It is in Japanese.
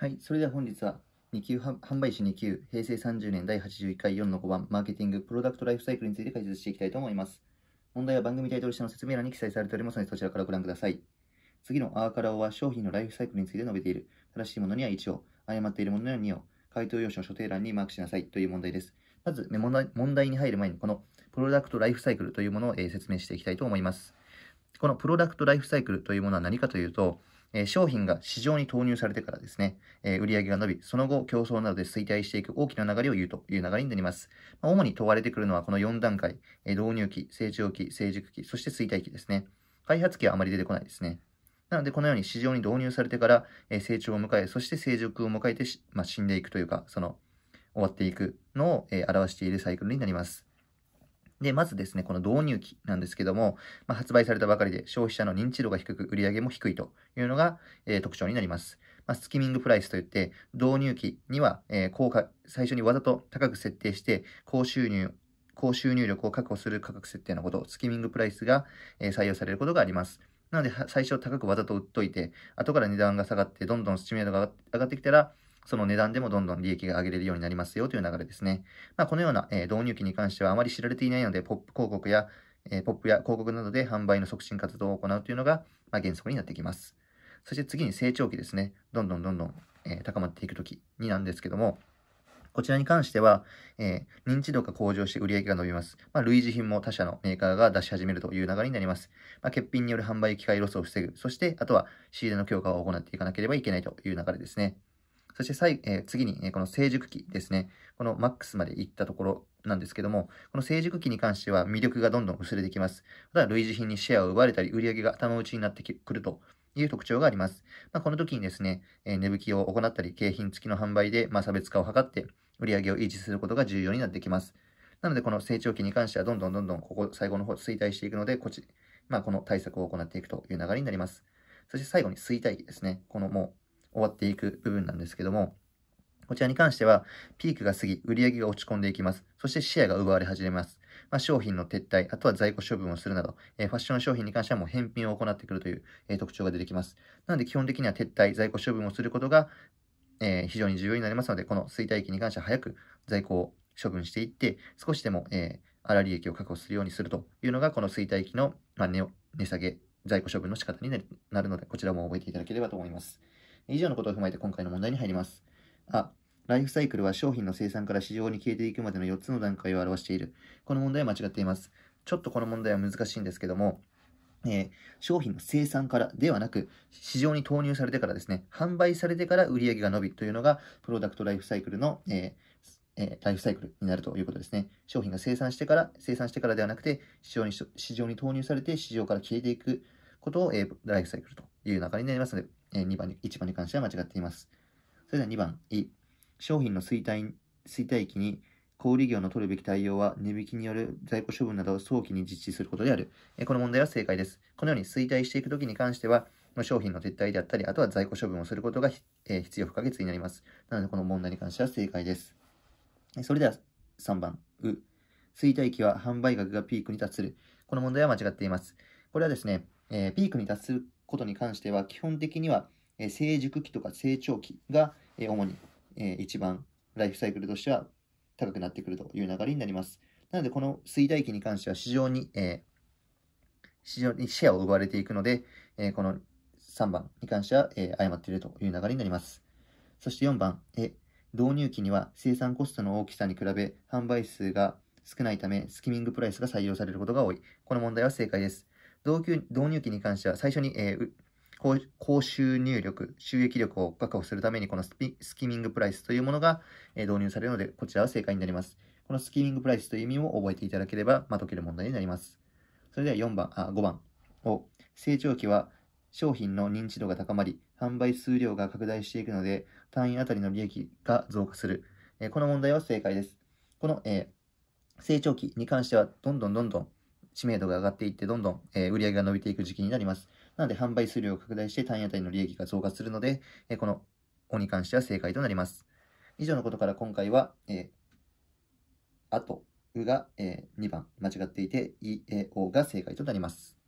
はい、それでは本日は2級販売士2級平成30年第81回4の5番マーケティングプロダクトライフサイクルについて解説していきたいと思います。問題は番組タイトル下の説明欄に記載されておりますのでそちらからご覧ください。次のアーカラオは商品のライフサイクルについて述べている。正しいものには1を、誤っているものには2を、回答用紙の所定欄にマークしなさいという問題です。まず、問題に入る前にこのプロダクトライフサイクルというものを説明していきたいと思います。このプロダクトライフサイクルというものは何かというと、え商品が市場に投入されてからですね、え売上が伸び、その後競争などで衰退していく大きな流れを言うという流れになります。ま主に問われてくるのはこの4段階、え導入期、成長期、成熟期、そして衰退期ですね。開発期はあまり出てこないですね。なので、このように市場に導入されてから、え成長を迎え、そして成熟を迎えてまあ、死んでいくというか、その、終わっていくのを、え表しているサイクルになります。で、まずですね、この導入期なんですけども、まあ、発売されたばかりで消費者の認知度が低く、売り上げも低いというのが、えー、特徴になります。まあ、スキミングプライスといって、導入期には、えー、高最初にわざと高く設定して、高収入、高収入力を確保する価格設定のことを、スキミングプライスが、え採用されることがあります。なので、最初高くわざと売っといて、後から値段が下がって、どんどんスミングが上がってきたら、その値段でもどんどん利益が上げれるようになりますよという流れですね。まあ、このような、え導入期に関してはあまり知られていないので、ポップ広告や、えポップや広告などで販売の促進活動を行うというのが、まあ、原則になってきます。そして次に成長期ですね。どんどんどんどん、え高まっていくときになんですけども、こちらに関しては、えー、認知度が向上して売り上げが伸びます。まあ、類似品も他社のメーカーが出し始めるという流れになります。まあ、欠品による販売機会ロスを防ぐ。そして、あとは仕入れの強化を行っていかなければいけないという流れですね。そして最、えー、次に、ね、この成熟期ですね。このマックスまでいったところなんですけども、この成熟期に関しては魅力がどんどん薄れてきます。ただ、類似品にシェアを奪われたり、売り上げが頭打ちになってくるという特徴があります。まあ、この時にですね、えー、値引きを行ったり、景品付きの販売で、まあ、差別化を図って、売り上げを維持することが重要になってきます。なので、この成長期に関しては、どんどんどんどん、ここ、最後の方、衰退していくので、こっち、まあ、この対策を行っていくという流れになります。そして最後に衰退期ですね。このも終わっていく部分なんですけども、こちらに関しては、ピークが過ぎ、売り上げが落ち込んでいきます。そしてシェアが奪われ始めます。まあ、商品の撤退、あとは在庫処分をするなど、えー、ファッション商品に関してはもう返品を行ってくるという、えー、特徴が出てきます。なので基本的には撤退、在庫処分をすることが、えー、非常に重要になりますので、この衰退期に関しては早く在庫を処分していって、少しでも、え粗利益を確保するようにするというのが、この衰退期の、まあ、値下げ、在庫処分の仕方になるので、こちらも覚えていただければと思います。以上のことを踏まえて今回の問題に入ります。あ、ライフサイクルは商品の生産から市場に消えていくまでの4つの段階を表している。この問題は間違っています。ちょっとこの問題は難しいんですけども、えー、商品の生産からではなく、市場に投入されてからですね、販売されてから売り上げが伸びというのが、プロダクトライフサイクルの、えーライフサイクルになるということですね。商品が生産してから、生産してからではなくて、市場に、市場に投入されて、市場から消えていくことを、えー、ライフサイクルという流れになりますので、え2番に、1番に関しては間違っています。それでは2番、い商品の衰退、衰退期に小売業の取るべき対応は値引きによる在庫処分などを早期に実施することである。えこの問題は正解です。このように衰退していくときに関しては、商品の撤退であったり、あとは在庫処分をすることが、え必要不可欠になります。なので、この問題に関しては正解です。それでは3番、う。衰退期は販売額がピークに達する。この問題は間違っています。これはですね、えー、ピークに達することに関しては、基本的には、え成熟期とか成長期が、え主に、え一番ライフサイクルとしては高くなってくるという流れになります。なので、この衰退期に関しては市場に、え市場にシェアを奪われていくので、えこの3番に関しては、え誤っているという流れになります。そして4番、え導入期には生産コストの大きさに比べ販売数が少ないため、スキミングプライスが採用されることが多い。この問題は正解です。導入期に関しては最初に、えー高収入力、収益力を確保するために、このスキミングプライスというものが導入されるので、こちらは正解になります。このスキミングプライスという意味を覚えていただければ、まあ、解ける問題になります。それでは4番、あ5番を、成長期は商品の認知度が高まり、販売数量が拡大していくので、単位あたりの利益が増加する。えこの問題は正解です。この、えー、成長期に関しては、どんどんどんどん知名度が上がっていって、どんどん、え売り上げが伸びていく時期になります。なので、販売数量を拡大して単位あたりの利益が増加するので、えこのおに関しては正解となります。以上のことから今回は、えー、あと、うが、えー、2番間違っていて、い、え、おが正解となります。